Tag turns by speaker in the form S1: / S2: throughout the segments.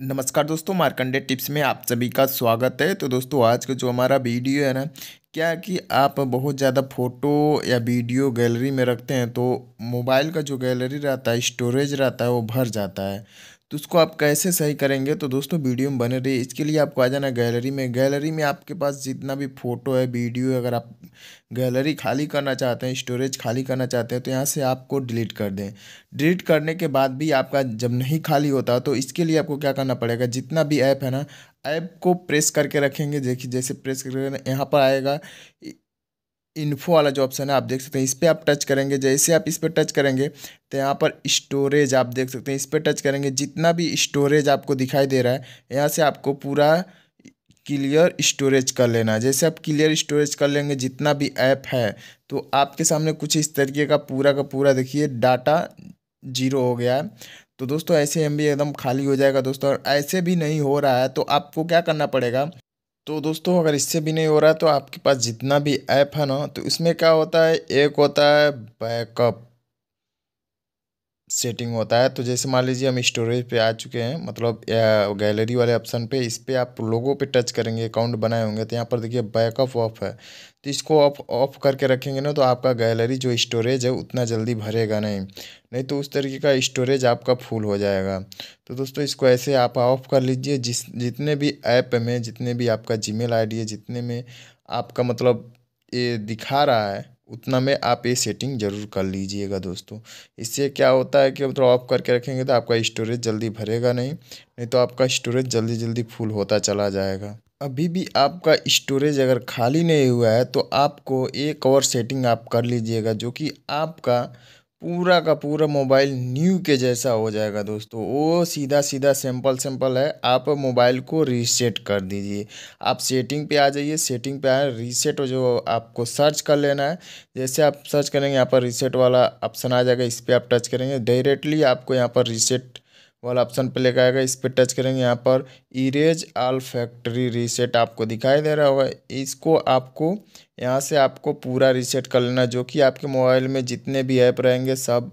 S1: नमस्कार दोस्तों मार्कंडे टिप्स में आप सभी का स्वागत है तो दोस्तों आज का जो हमारा वीडियो है ना क्या कि आप बहुत ज़्यादा फ़ोटो या वीडियो गैलरी में रखते हैं तो मोबाइल का जो गैलरी रहता है स्टोरेज रहता है वो भर जाता है तो उसको आप कैसे सही करेंगे तो दोस्तों वीडियो में बने रही इसके लिए आपको आ जाना गैलरी में गैलरी में आपके पास जितना भी फ़ोटो है वीडियो है अगर आप गैलरी खाली करना चाहते हैं स्टोरेज खाली करना चाहते हैं तो यहाँ से आपको डिलीट कर दें डिलीट करने के बाद भी आपका जब नहीं खाली होता तो इसके लिए आपको क्या करना पड़ेगा जितना भी ऐप है ना ऐप को प्रेस करके रखेंगे देखिए जैसे प्रेस करके यहाँ पर आएगा इन्फो वाला जो ऑप्शन है आप देख सकते हैं इस पर आप टच करेंगे जैसे आप इस पर टच करेंगे तो यहाँ पर स्टोरेज आप देख सकते हैं इस पर टच करेंगे जितना भी स्टोरेज आपको दिखाई दे रहा है यहाँ से आपको पूरा क्लियर स्टोरेज कर लेना जैसे आप क्लियर स्टोरेज कर लेंगे जितना भी ऐप है तो आपके सामने कुछ इस तरीके का पूरा का पूरा देखिए डाटा जीरो हो गया है तो दोस्तों ऐसे एम एकदम खाली हो जाएगा दोस्तों ऐसे भी नहीं हो रहा है तो आपको क्या करना पड़ेगा तो दोस्तों अगर इससे भी नहीं हो रहा है तो आपके पास जितना भी ऐप है ना तो इसमें क्या होता है एक होता है बैकअप सेटिंग होता है तो जैसे मान लीजिए हम स्टोरेज पे आ चुके हैं मतलब गैलरी वाले ऑप्शन पे इस पर आप लोगों पे टच करेंगे अकाउंट बनाए होंगे तो यहाँ पर देखिए बैकअप ऑफ है तो इसको ऑफ ऑफ करके रखेंगे ना तो आपका गैलरी जो स्टोरेज है उतना जल्दी भरेगा नहीं नहीं तो उस तरीके का स्टोरेज आपका फुल हो जाएगा तो दोस्तों इसको ऐसे आप ऑफ कर लीजिए जिस जितने भी ऐप में जितने भी आपका जी मेल है जितने में आपका मतलब ये दिखा रहा है उतना में आप ये सेटिंग ज़रूर कर लीजिएगा दोस्तों इससे क्या होता है कि हम थोड़ा ऑफ करके रखेंगे तो आपका स्टोरेज जल्दी भरेगा नहीं नहीं तो आपका स्टोरेज जल्दी जल्दी फुल होता चला जाएगा अभी भी आपका स्टोरेज अगर खाली नहीं हुआ है तो आपको एक और सेटिंग आप कर लीजिएगा जो कि आपका पूरा का पूरा मोबाइल न्यू के जैसा हो जाएगा दोस्तों वो सीधा सीधा सिंपल सिंपल है आप मोबाइल को रीसेट कर दीजिए आप सेटिंग पे आ जाइए सेटिंग पे आए रीसेट जो आपको सर्च कर लेना है जैसे आप सर्च करेंगे यहाँ पर रीसेट वाला ऑप्शन आ जाएगा इस पर आप टच करेंगे डायरेक्टली आपको यहाँ पर रीसेट वाला ऑप्शन पे लेकर आएगा इस पर टच करेंगे यहाँ पर इरेज आल फैक्ट्री रीसेट आपको दिखाई दे रहा होगा इसको आपको यहाँ से आपको पूरा रीसेट कर लेना जो कि आपके मोबाइल में जितने भी ऐप रहेंगे सब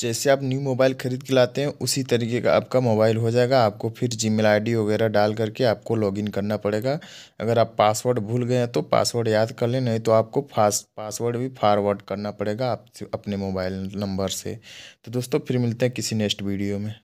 S1: जैसे आप न्यू मोबाइल ख़रीद के लाते हैं उसी तरीके का आपका मोबाइल हो जाएगा आपको फिर जी मेल वगैरह डाल करके आपको लॉगिन करना पड़ेगा अगर आप पासवर्ड भूल गए हैं तो पासवर्ड याद कर लें नहीं तो आपको फास्ट पासवर्ड भी फारवर्ड करना पड़ेगा आप अपने मोबाइल नंबर से तो दोस्तों फिर मिलते हैं किसी नेक्स्ट वीडियो में